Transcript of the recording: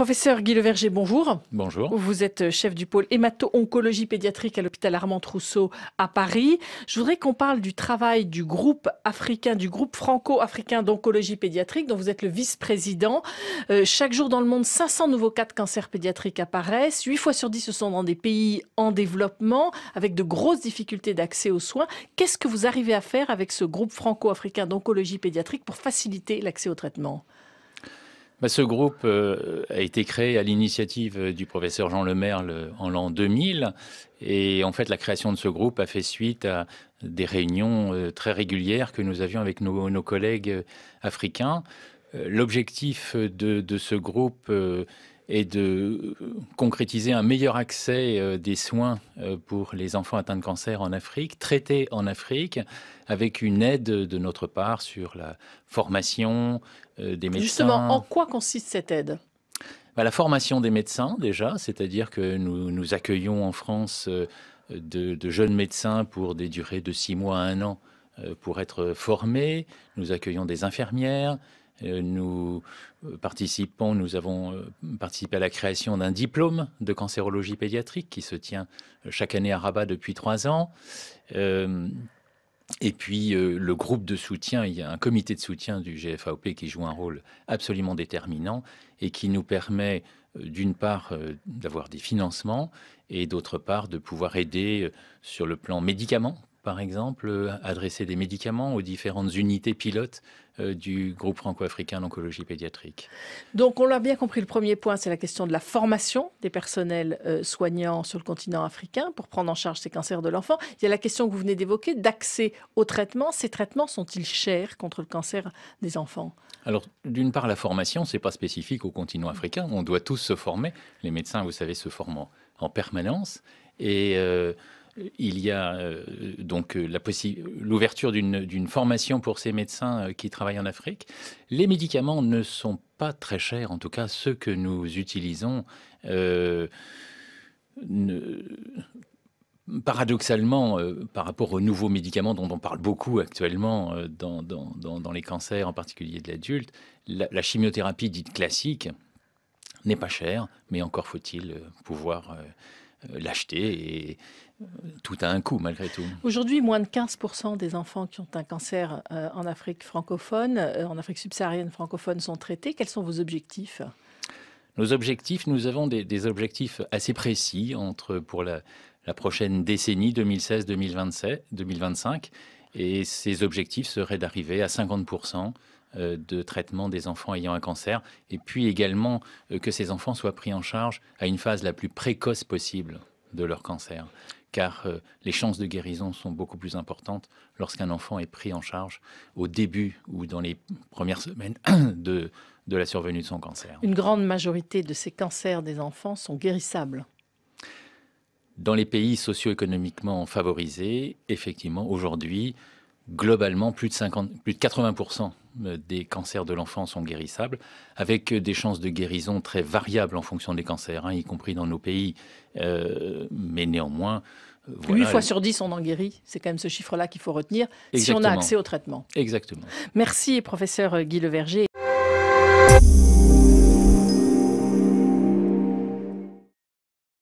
Professeur Guy Leverger, bonjour. Bonjour. Vous êtes chef du pôle hémato-oncologie pédiatrique à l'hôpital Armand Trousseau à Paris. Je voudrais qu'on parle du travail du groupe africain, du groupe franco-africain d'oncologie pédiatrique, dont vous êtes le vice-président. Euh, chaque jour dans le monde, 500 nouveaux cas de cancer pédiatrique apparaissent. 8 fois sur 10, ce sont dans des pays en développement, avec de grosses difficultés d'accès aux soins. Qu'est-ce que vous arrivez à faire avec ce groupe franco-africain d'oncologie pédiatrique pour faciliter l'accès au traitement bah, ce groupe euh, a été créé à l'initiative euh, du professeur Jean Lemaire en l'an 2000. Et en fait, la création de ce groupe a fait suite à des réunions euh, très régulières que nous avions avec nos, collègues africains. L'objectif de, de, ce groupe et de euh, concrétiser un meilleur accès euh, des soins euh, pour les enfants atteints de cancer en Afrique, traités en Afrique, avec une aide de notre part sur la formation des médecins. Justement, en quoi consiste cette aide bah, la formation des médecins déjà, c'est-à-dire que nous, accueillons en France de, de, jeunes médecins pour des durées de six mois à un an pour être formés. Nous accueillons des infirmières, euh, nous euh, participons, nous avons euh, participé à la création d'un diplôme de cancérologie pédiatrique qui se tient chaque année à Rabat depuis trois ans. Et puis le groupe de soutien, il y a un comité de soutien du GFAOP qui joue un rôle absolument déterminant et qui nous permet d'une part d'avoir des financements et d'autre part de pouvoir aider sur le plan médicaments par exemple, euh, adresser des médicaments aux différentes unités pilotes euh, du groupe franco-africain d'oncologie pédiatrique. Donc on l'a bien compris, le premier point, c'est la question de la formation des personnels euh, soignants sur le continent africain pour prendre en charge ces cancers de l'enfant. Il y a la question que vous venez d'évoquer d'accès aux traitements. Ces traitements sont-ils chers contre le cancer des enfants Alors d'une part, la formation, ce n'est pas spécifique au continent africain. On doit tous se former. Les médecins, vous savez, se forment en permanence. Et il y a euh, donc euh, l'ouverture d'une formation pour ces médecins euh, qui travaillent en Afrique. Les médicaments ne sont pas très chers, en tout cas ceux que nous utilisons. paradoxalement, par rapport aux nouveaux médicaments dont on parle beaucoup actuellement dans, les cancers, en particulier de l'adulte, la, chimiothérapie dite classique n'est pas chère, mais encore faut-il pouvoir euh, l'acheter et euh, tout a un coût malgré tout. Aujourd'hui, moins de 15% des enfants qui ont un cancer euh, en Afrique francophone, en Afrique subsaharienne francophone, sont traités. Quels sont vos objectifs Nos objectifs, nous avons des, objectifs assez précis entre, pour la, la prochaine décennie 2016-2025. Et ces objectifs seraient d'arriver à 50% euh, de traitement des enfants ayant un cancer, et puis également euh, que ces enfants soient pris en charge à une phase la plus précoce possible de leur cancer, car euh, les chances de guérison sont beaucoup plus importantes lorsqu'un enfant est pris en charge au début ou dans les premières semaines de, la survenue de son cancer. Une grande majorité de ces cancers des enfants sont guérissables. Dans les pays socio-économiquement favorisés, effectivement, aujourd'hui, globalement, plus de, 80% des cancers de l'enfant sont guérissables, avec des chances de guérison très variables en fonction des cancers, hein, y compris dans nos pays. Euh, mais néanmoins... Voilà. 8 fois sur 10, on en guérit. C'est quand même ce chiffre-là qu'il faut retenir si on a accès au traitement. Exactement. Merci, professeur Guy Leverger.